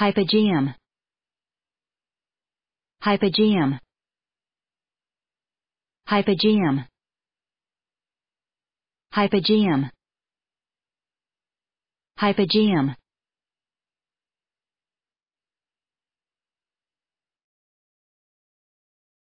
Hypogeum Hypogeum Hypogeum Hypogeum Hypogeum